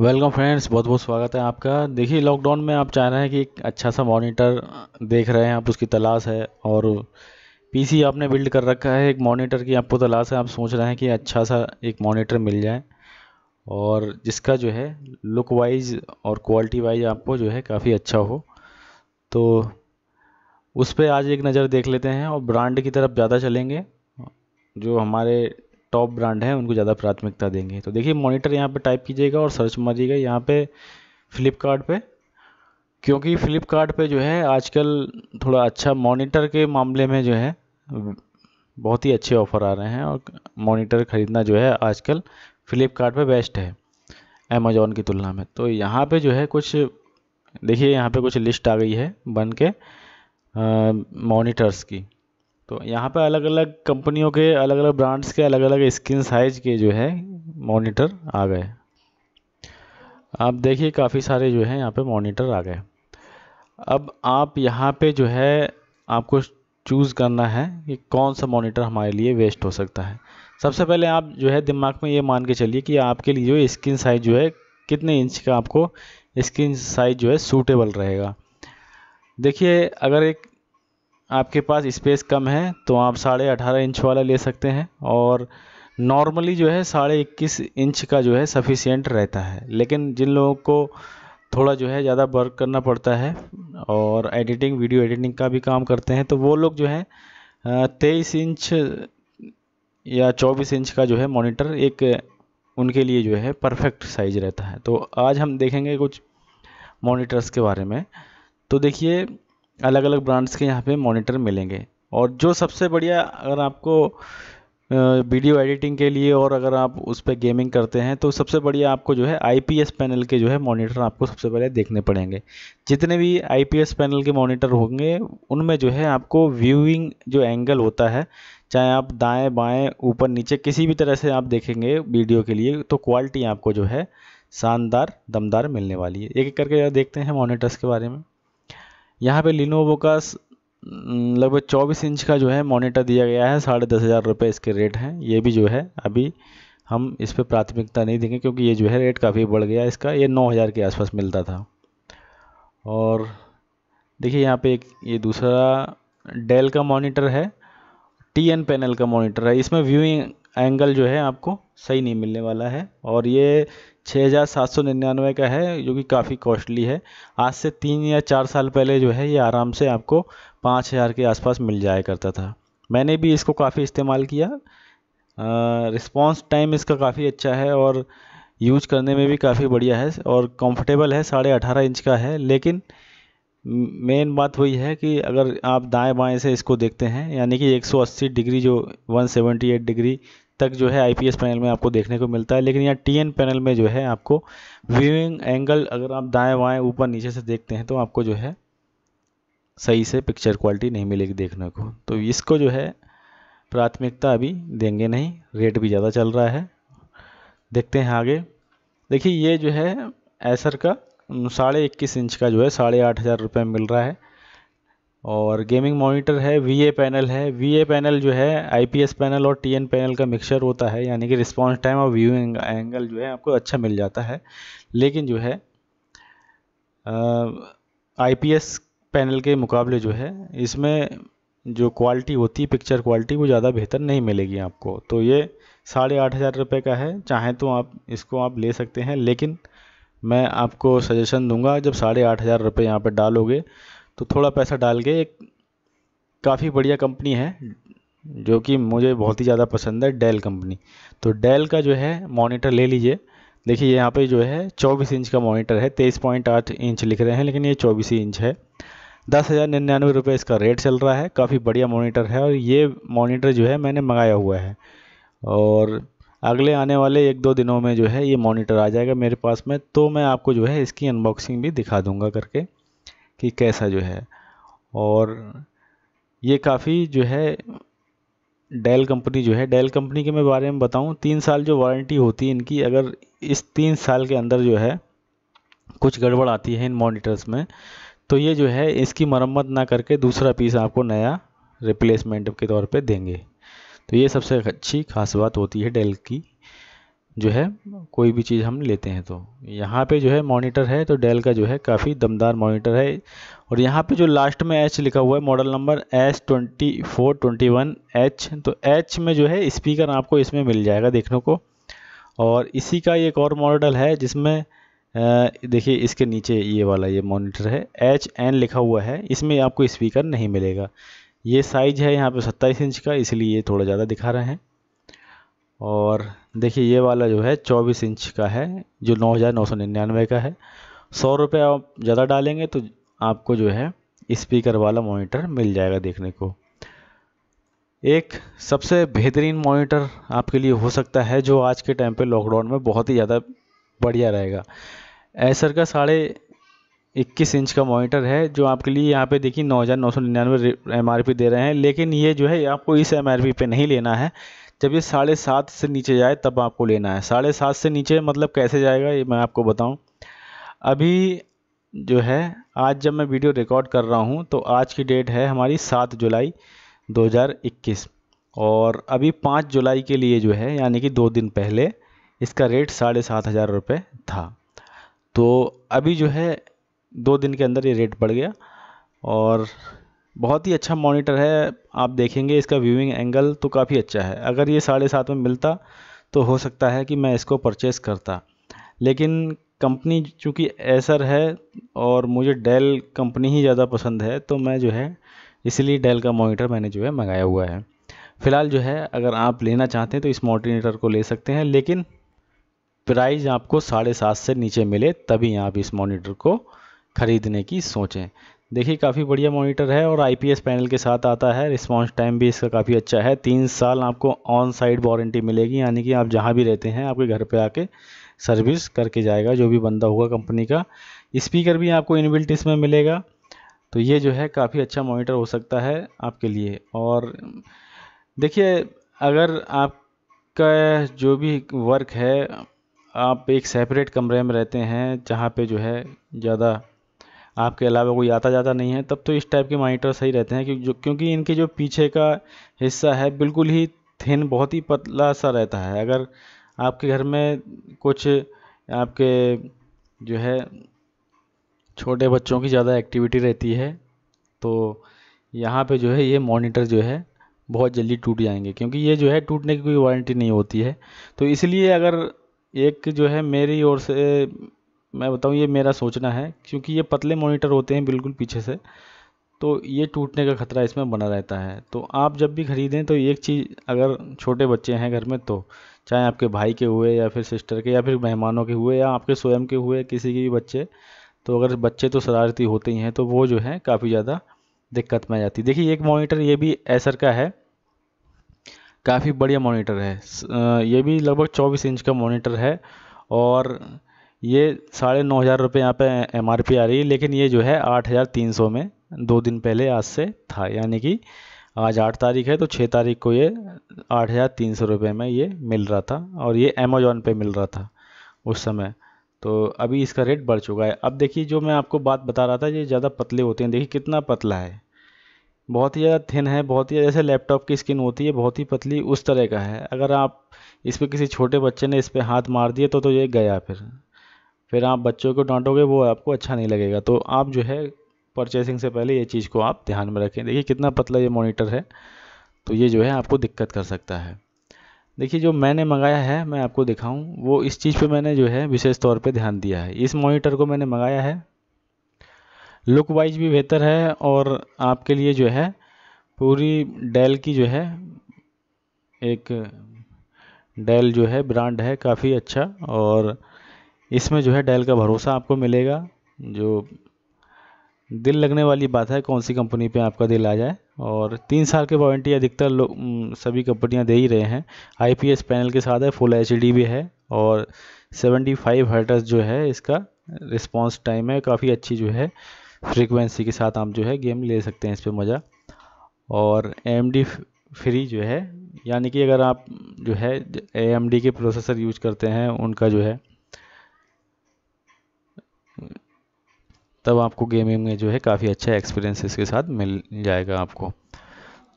welcome friends बहुत बहुत स्वागत है आपका देखिए लॉकडाउन में आप चाह रहे हैं कि एक अच्छा सा मॉनिटर देख रहे हैं आप उसकी तलाश है और पीसी आपने बिल्ड कर रखा है एक मॉनिटर की आपको तलाश है आप सोच रहे हैं कि अच्छा सा एक मॉनिटर मिल जाए और जिसका जो है लुक वाइज और क्वालिटी वाइज आपको जो है काफ़ी अच्छा हो तो उस पर आज एक नज़र देख लेते हैं और ब्रांड की तरफ ज़्यादा चलेंगे जो हमारे टॉप ब्रांड हैं उनको ज़्यादा प्राथमिकता देंगे तो देखिए मॉनिटर यहाँ पे टाइप कीजिएगा और सर्च मारिएगा यहाँ पे फ्लिपकार्ट पे क्योंकि फ्लिपकार्ट पे जो है आजकल थोड़ा अच्छा मॉनिटर के मामले में जो है बहुत ही अच्छे ऑफ़र आ रहे हैं और मॉनिटर ख़रीदना जो है आजकल फ्लिपकार्ट बेस्ट है अमेज़ोन की तुलना में तो यहाँ पे जो है कुछ देखिए यहाँ पे कुछ लिस्ट आ गई है बन के मोनीटर्स की तो यहाँ पे अलग अलग कंपनियों के अलग अलग ब्रांड्स के अलग अलग स्क्रीन साइज के जो है मॉनिटर आ गए आप देखिए काफ़ी सारे जो है यहाँ पे मॉनिटर आ गए अब आप यहाँ पे जो है आपको चूज़ करना है कि कौन सा मॉनिटर हमारे लिए वेस्ट हो सकता है सबसे पहले आप जो है दिमाग में ये मान के चलिए कि आपके लिए जो स्क्रीन साइज जो है कितने इंच का आपको स्क्रीन साइज जो है सूटेबल रहेगा देखिए अगर एक आपके पास स्पेस कम है तो आप साढ़े अठारह इंच वाला ले सकते हैं और नॉर्मली जो है साढ़े इक्कीस इंच का जो है सफिशियंट रहता है लेकिन जिन लोगों को थोड़ा जो है ज़्यादा वर्क करना पड़ता है और एडिटिंग वीडियो एडिटिंग का भी काम करते हैं तो वो लोग जो है तेईस इंच या चौबीस इंच का जो है मॉनिटर एक उनके लिए जो है परफेक्ट साइज रहता है तो आज हम देखेंगे कुछ मॉनिटर्स के बारे में तो देखिए अलग अलग ब्रांड्स के यहाँ पे मॉनिटर मिलेंगे और जो सबसे बढ़िया अगर आपको वीडियो एडिटिंग के लिए और अगर आप उस पर गेमिंग करते हैं तो सबसे बढ़िया आपको जो है आईपीएस पैनल के जो है मॉनिटर आपको सबसे पहले देखने पड़ेंगे जितने भी आईपीएस पैनल के मॉनिटर होंगे उनमें जो है आपको व्यूइंग जो एंगल होता है चाहे आप दाएं बाएं ऊपर नीचे किसी भी तरह से आप देखेंगे वीडियो के लिए तो क्वालिटी आपको जो है शानदार दमदार मिलने वाली है एक एक करके देखते हैं मोनीटर्स के बारे में यहाँ पे लिनोवो का लगभग चौबीस इंच का जो है मॉनिटर दिया गया है साढ़े दस हज़ार रुपये इसके रेट हैं ये भी जो है अभी हम इस पर प्राथमिकता नहीं देंगे क्योंकि ये जो है रेट काफ़ी बढ़ गया इसका ये नौ हज़ार के आसपास मिलता था और देखिए यहाँ पे एक ये दूसरा डेल का मॉनिटर है टी एन पैनल का मॉनिटर है इसमें व्यूइंग एंगल जो है आपको सही नहीं मिलने वाला है और ये 6799 का है जो कि काफ़ी कॉस्टली है आज से तीन या चार साल पहले जो है ये आराम से आपको पाँच हज़ार के आसपास मिल जाया करता था मैंने भी इसको काफ़ी इस्तेमाल किया रिस्पॉन्स टाइम इसका काफ़ी अच्छा है और यूज करने में भी काफ़ी बढ़िया है और कंफर्टेबल है साढ़े अठारह इंच का है लेकिन मेन बात वही है कि अगर आप दाएं बाएं से इसको देखते हैं यानी कि 180 डिग्री जो 178 डिग्री तक जो है आई पैनल में आपको देखने को मिलता है लेकिन यहाँ टी पैनल में जो है आपको व्यूइंग एंगल अगर आप दाएँ बाएँ ऊपर नीचे से देखते हैं तो आपको जो है सही से पिक्चर क्वालिटी नहीं मिलेगी देखने को तो इसको जो है प्राथमिकता अभी देंगे नहीं रेट भी ज़्यादा चल रहा है देखते हैं आगे देखिए ये जो है एसर का साढ़े इक्कीस इंच का जो है साढ़े आठ हज़ार रुपये मिल रहा है और गेमिंग मॉनिटर है वी पैनल है वी पैनल जो है आई पैनल और टी पैनल का मिक्सचर होता है यानी कि रिस्पॉन्स टाइम और व्यूइंग एंगल जो है आपको अच्छा मिल जाता है लेकिन जो है आई पैनल के मुकाबले जो है इसमें जो क्वालिटी होती है पिक्चर क्वालिटी वो ज़्यादा बेहतर नहीं मिलेगी आपको तो ये साढ़े आठ हज़ार रुपये का है चाहें तो आप इसको आप ले सकते हैं लेकिन मैं आपको सजेशन दूंगा जब साढ़े आठ हज़ार रुपये यहाँ पर डालोगे तो थोड़ा पैसा डाल के एक काफ़ी बढ़िया कंपनी है जो कि मुझे बहुत ही ज़्यादा पसंद है डेल कंपनी तो डेल का जो है मॉनिटर ले लीजिए देखिए यहाँ पे जो है 24 इंच का मॉनिटर है 23.8 इंच लिख रहे हैं लेकिन ये 24 इंच है दस हज़ार निन्यानवे रुपये इसका रेट चल रहा है काफ़ी बढ़िया मॉनिटर है और ये मॉनिटर जो है मैंने मंगाया हुआ है और अगले आने वाले एक दो दिनों में जो है ये मॉनिटर आ जाएगा मेरे पास में तो मैं आपको जो है इसकी अनबॉक्सिंग भी दिखा दूंगा करके कि कैसा जो है और ये काफ़ी जो है डेल कंपनी जो है डेल कंपनी के मैं बारे में बताऊं तीन साल जो वारंटी होती है इनकी अगर इस तीन साल के अंदर जो है कुछ गड़बड़ आती है इन मॉनिटर्स में तो ये जो है इसकी मरम्मत ना करके दूसरा पीस आपको नया रिप्लेसमेंट के तौर पे देंगे तो ये सबसे अच्छी खास बात होती है डेल की जो है कोई भी चीज़ हम लेते हैं तो यहाँ पे जो है मॉनिटर है तो डेल का जो है काफ़ी दमदार मॉनिटर है और यहाँ पे जो लास्ट में एच लिखा हुआ है model number H twenty four twenty one H तो एच में जो है स्पीकर आपको इसमें मिल जाएगा देखने को और इसी का एक और मॉडल है जिसमें देखिए इसके नीचे ये वाला ये मोनीटर है एच एन लिखा हुआ है इसमें आपको इस्पीकर नहीं मिलेगा ये साइज है यहाँ पर सत्ताईस इंच का इसलिए ये थोड़ा ज़्यादा दिखा रहे हैं और देखिए ये वाला जो है चौबीस इंच का है जो नौ हज़ार नौ सौ निन्यानवे का है सौ रुपये आप ज़्यादा डालेंगे तो आपको जो है स्पीकर वाला मॉनिटर मिल जाएगा देखने को एक सबसे बेहतरीन मॉनिटर आपके लिए हो सकता है जो आज के टाइम पे लॉकडाउन में बहुत ही ज़्यादा बढ़िया रहेगा ऐसर का साढ़े इक्कीस इंच का मॉनिटर है जो आपके लिए यहाँ पे देखिए नौ हज़ार नौ सौ निन्यानवे एम दे रहे हैं लेकिन ये जो है आपको इस एम पे नहीं लेना है जब ये साढ़े सात से नीचे जाए तब आपको लेना है साढ़े सात से नीचे मतलब कैसे जाएगा ये मैं आपको बताऊँ अभी जो है आज जब मैं वीडियो रिकॉर्ड कर रहा हूँ तो आज की डेट है हमारी सात जुलाई 2021 और अभी पाँच जुलाई के लिए जो है यानी कि दो दिन पहले इसका रेट साढ़े सात हज़ार रुपये था तो अभी जो है दो दिन के अंदर ये रेट बढ़ गया और बहुत ही अच्छा मॉनिटर है आप देखेंगे इसका व्यूइंग एंगल तो काफ़ी अच्छा है अगर ये साढ़े सात में मिलता तो हो सकता है कि मैं इसको परचेस करता लेकिन कंपनी चूँकि एसर है और मुझे डेल कंपनी ही ज़्यादा पसंद है तो मैं जो है इसलिए डेल का मॉनिटर मैंने जो है मंगाया हुआ है फ़िलहाल जो है अगर आप लेना चाहते हैं तो इस मॉनिटर को ले सकते हैं लेकिन प्राइस आपको साढ़े सात से नीचे मिले तभी आप इस मॉनिटर को ख़रीदने की सोचें देखिए काफ़ी बढ़िया मॉनिटर है और आईपीएस पैनल के साथ आता है रिस्पांस टाइम भी इसका काफ़ी अच्छा है तीन साल आपको ऑन साइड वारंटी मिलेगी यानी कि आप जहाँ भी रहते हैं आपके घर पे आके सर्विस करके जाएगा जो भी बंदा होगा कंपनी का स्पीकर भी आपको इनबिल्ट इसमें मिलेगा तो ये जो है काफ़ी अच्छा मोनीटर हो सकता है आपके लिए और देखिए अगर आपका जो भी वर्क है आप एक सेपरेट कमरे में रहते हैं जहाँ पे जो है ज़्यादा आपके अलावा कोई आता जाता नहीं है तब तो इस टाइप के मॉनिटर सही रहते हैं क्योंकि क्योंकि इनके जो पीछे का हिस्सा है बिल्कुल ही थिन बहुत ही पतला सा रहता है अगर आपके घर में कुछ आपके जो है छोटे बच्चों की ज़्यादा एक्टिविटी रहती है तो यहाँ पे जो है ये मॉनिटर जो है बहुत जल्दी टूट जाएंगे क्योंकि ये जो है टूटने की कोई वारंटी नहीं होती है तो इसलिए अगर एक जो है मेरी ओर से मैं बताऊँ ये मेरा सोचना है क्योंकि ये पतले मोनीटर होते हैं बिल्कुल पीछे से तो ये टूटने का ख़तरा इसमें बना रहता है तो आप जब भी ख़रीदें तो एक चीज़ अगर छोटे बच्चे हैं घर में तो चाहे आपके भाई के हुए या फिर सिस्टर के या फिर मेहमानों के हुए या आपके स्वयं के हुए किसी के भी बच्चे तो अगर बच्चे तो शरारती होते ही हैं तो वो जो है काफ़ी ज़्यादा दिक्कत में आ जाती है देखिए एक मोनीटर ये भी एसर का है काफ़ी बढ़िया मोनीटर है ये भी लगभग चौबीस इंच का मोनीटर है और ये साढ़े नौ हज़ार रुपये यहाँ पे एम आ रही है लेकिन ये जो है आठ हज़ार तीन सौ में दो दिन पहले आज से था यानी कि आज आठ तारीख है तो छः तारीख को ये आठ हज़ार तीन सौ रुपये में ये मिल रहा था और ये अमेज़ोन पे मिल रहा था उस समय तो अभी इसका रेट बढ़ चुका है अब देखिए जो मैं आपको बात बता रहा था ये ज़्यादा पतले होते हैं देखिए कितना पतला है बहुत ही ज़्यादा थिन है बहुत ही जैसे लैपटॉप की स्किन होती है बहुत ही पतली उस तरह का है अगर आप इस पर किसी छोटे बच्चे ने इस पर हाथ मार दिए तो तो ये गया फिर फिर आप बच्चों को डांटोगे वो आपको अच्छा नहीं लगेगा तो आप जो है परचेसिंग से पहले ये चीज़ को आप ध्यान में रखें देखिए कितना पतला ये मोनीटर है तो ये जो है आपको दिक्कत कर सकता है देखिए जो मैंने मंगाया है मैं आपको दिखाऊं वो इस चीज़ पे मैंने जो है विशेष तौर पे ध्यान दिया है इस मॉनिटर को मैंने मंगाया है लुक वाइज भी बेहतर है और आपके लिए जो है पूरी डेल की जो है एक डेल जो है ब्रांड है काफ़ी अच्छा और इसमें जो है डेल का भरोसा आपको मिलेगा जो दिल लगने वाली बात है कौन सी कंपनी पे आपका दिल आ जाए और तीन साल की वारंटी अधिकतर लोग सभी कंपनियां दे ही रहे हैं आईपीएस पैनल के साथ है फुल एच भी है और 75 फाइव जो है इसका रिस्पांस टाइम है काफ़ी अच्छी जो है फ्रीक्वेंसी के साथ आप जो है गेम ले सकते हैं इस पर मज़ा और एम फ्री जो है यानी कि अगर आप जो है एम के प्रोसेसर यूज करते हैं उनका जो है तब आपको गेमिंग में जो है काफ़ी अच्छा एक्सपीरियंस इसके साथ मिल जाएगा आपको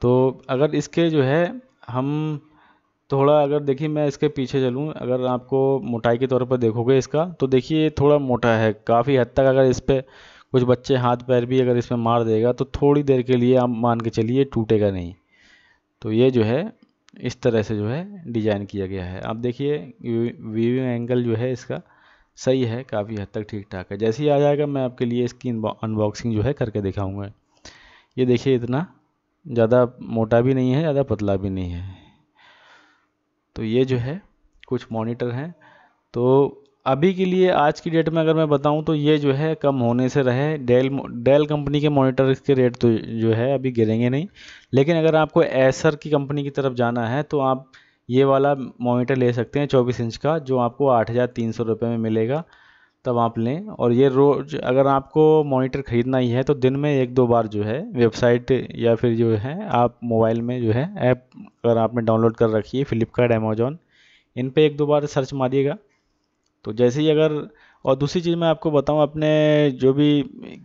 तो अगर इसके जो है हम थोड़ा अगर देखिए मैं इसके पीछे चलूँ अगर आपको मोटाई के तौर पर देखोगे इसका तो देखिए थोड़ा मोटा है काफ़ी हद तक अगर इस पर कुछ बच्चे हाथ पैर भी अगर इसमें मार देगा तो थोड़ी देर के लिए आप मान के चलिए टूटेगा नहीं तो ये जो है इस तरह से जो है डिज़ाइन किया गया है आप देखिए व्यूविंग एंगल जो है इसका सही है काफ़ी हद तक ठीक ठाक है जैसे ही आ जाएगा मैं आपके लिए इसकी अनबॉक्सिंग जो है करके दिखाऊंगा ये देखिए इतना ज़्यादा मोटा भी नहीं है ज़्यादा पतला भी नहीं है तो ये जो है कुछ मॉनिटर हैं तो अभी के लिए आज की डेट में अगर मैं बताऊं तो ये जो है कम होने से रहे डेल डेल कंपनी के मॉनिटर के रेट तो जो है अभी गिरेंगे नहीं लेकिन अगर आपको एसर की कंपनी की तरफ जाना है तो आप ये वाला मोनीटर ले सकते हैं चौबीस इंच का जो आपको आठ हज़ार तीन सौ रुपये में मिलेगा तब आप लें और ये रोज अगर आपको मॉनिटर ख़रीदना ही है तो दिन में एक दो बार जो है वेबसाइट या फिर जो है आप मोबाइल में जो है ऐप अगर आपने डाउनलोड कर रखी है फ्लिपकार्ट अमेजोन इन पे एक दो बार सर्च मारिएगा तो जैसे ही अगर और दूसरी चीज़ मैं आपको बताऊं अपने जो भी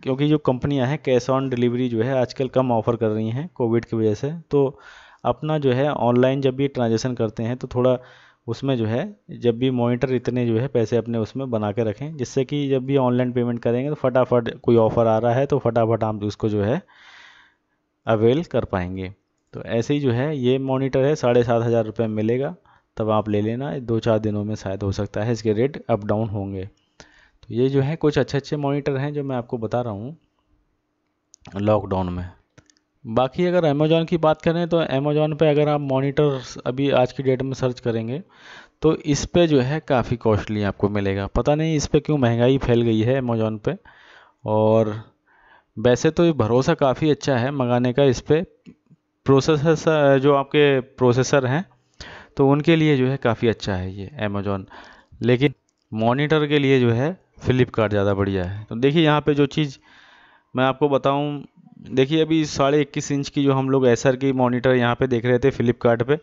क्योंकि जो कंपनियां हैं कैश ऑन डिलीवरी जो है आजकल कम ऑफ़र कर रही हैं कोविड की वजह से तो अपना जो है ऑनलाइन जब भी ट्रांजेक्शन करते हैं तो थोड़ा उसमें जो है जब भी मॉनिटर इतने जो है पैसे अपने उसमें बना के रखें जिससे कि जब भी ऑनलाइन पेमेंट करेंगे तो फटाफट कोई ऑफ़र आ रहा है तो फटाफट हम उसको जो है अवेल कर पाएंगे तो ऐसे ही जो है ये मॉनिटर है साढ़े सात हज़ार रुपये में मिलेगा तब आप ले लेना दो चार दिनों में शायद हो सकता है इसके रेट अप डाउन होंगे तो ये जो है कुछ अच्छे अच्छे मॉनिटर हैं जो मैं आपको बता रहा हूँ लॉकडाउन में बाकी अगर अमेज़ोन की बात करें तो अमेज़ोन पे अगर आप मॉनिटर अभी आज की डेट में सर्च करेंगे तो इस पे जो है काफ़ी कॉस्टली आपको मिलेगा पता नहीं इस पे क्यों महंगाई फैल गई है अमेज़ोन पे और वैसे तो ये भरोसा काफ़ी अच्छा है मंगाने का इस पर प्रोसेसर जो आपके प्रोसेसर हैं तो उनके लिए जो है काफ़ी अच्छा है ये अमेज़ोन लेकिन मॉनिटर के लिए जो है फ़्लिपकार्ट ज़्यादा बढ़िया है तो देखिए यहाँ पर जो चीज़ मैं आपको बताऊँ देखिए अभी साढ़े इक्कीस इंच की जो हम लोग एसर की मॉनिटर यहाँ पे देख रहे थे फ्लिपकार्ट पे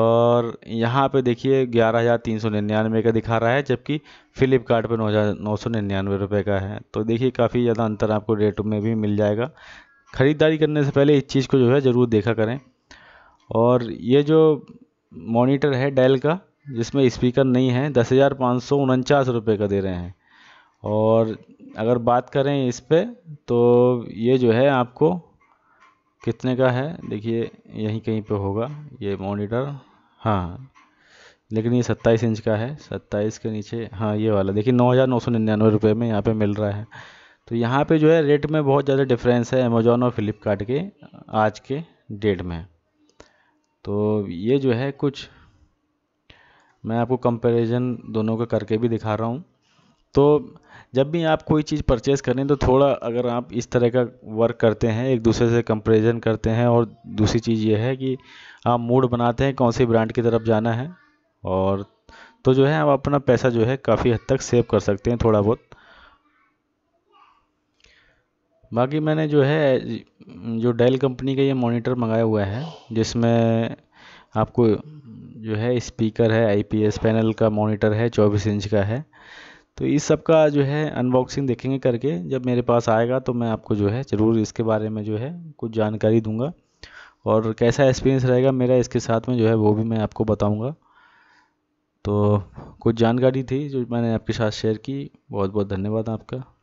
और यहाँ पे देखिए ग्यारह हज़ार तीन सौ निन्यानवे का दिखा रहा है जबकि फ़्लिपकार्ट पे नौ हज़ार नौ सौ निन्यानवे रुपये का है तो देखिए काफ़ी ज़्यादा अंतर आपको रेट में भी मिल जाएगा ख़रीदारी करने से पहले इस चीज़ को जो है ज़रूर देखा करें और ये जो मॉनिटर है डेल का जिसमें स्पीकर नहीं है दस हज़ार पाँच सौ उनचास रुपये का दे रहे हैं और अगर बात करें इस पर तो ये जो है आपको कितने का है देखिए यहीं कहीं पे होगा ये मॉनिटर हाँ लेकिन ये सत्ताईस इंच का है सत्ताईस के नीचे हाँ ये वाला देखिए नौ हज़ार नौ सौ निन्यानवे रुपये में यहाँ पे मिल रहा है तो यहाँ पे जो है रेट में बहुत ज़्यादा डिफरेंस है अमेज़ोन और फ्लिपकार्ट के आज के डेट में तो ये जो है कुछ मैं आपको कंपेरिज़न दोनों का करके भी दिखा रहा हूँ तो जब भी आप कोई चीज़ परचेज़ करें तो थोड़ा अगर आप इस तरह का वर्क करते हैं एक दूसरे से कंपेरिजन करते हैं और दूसरी चीज़ ये है कि आप मूड बनाते हैं कौन सी ब्रांड की तरफ जाना है और तो जो है आप अपना पैसा जो है काफ़ी हद तक सेव कर सकते हैं थोड़ा बहुत बाकी मैंने जो है जो डेल कंपनी का ये मॉनिटर मंगाया हुआ है जिसमें आपको जो है स्पीकर है आईपीएस पैनल का मॉनिटर है 24 इंच का है तो इस सब का जो है अनबॉक्सिंग देखेंगे करके जब मेरे पास आएगा तो मैं आपको जो है ज़रूर इसके बारे में जो है कुछ जानकारी दूंगा और कैसा एक्सपीरियंस रहेगा मेरा इसके साथ में जो है वो भी मैं आपको बताऊंगा तो कुछ जानकारी थी जो मैंने आपके साथ शेयर की बहुत बहुत धन्यवाद आपका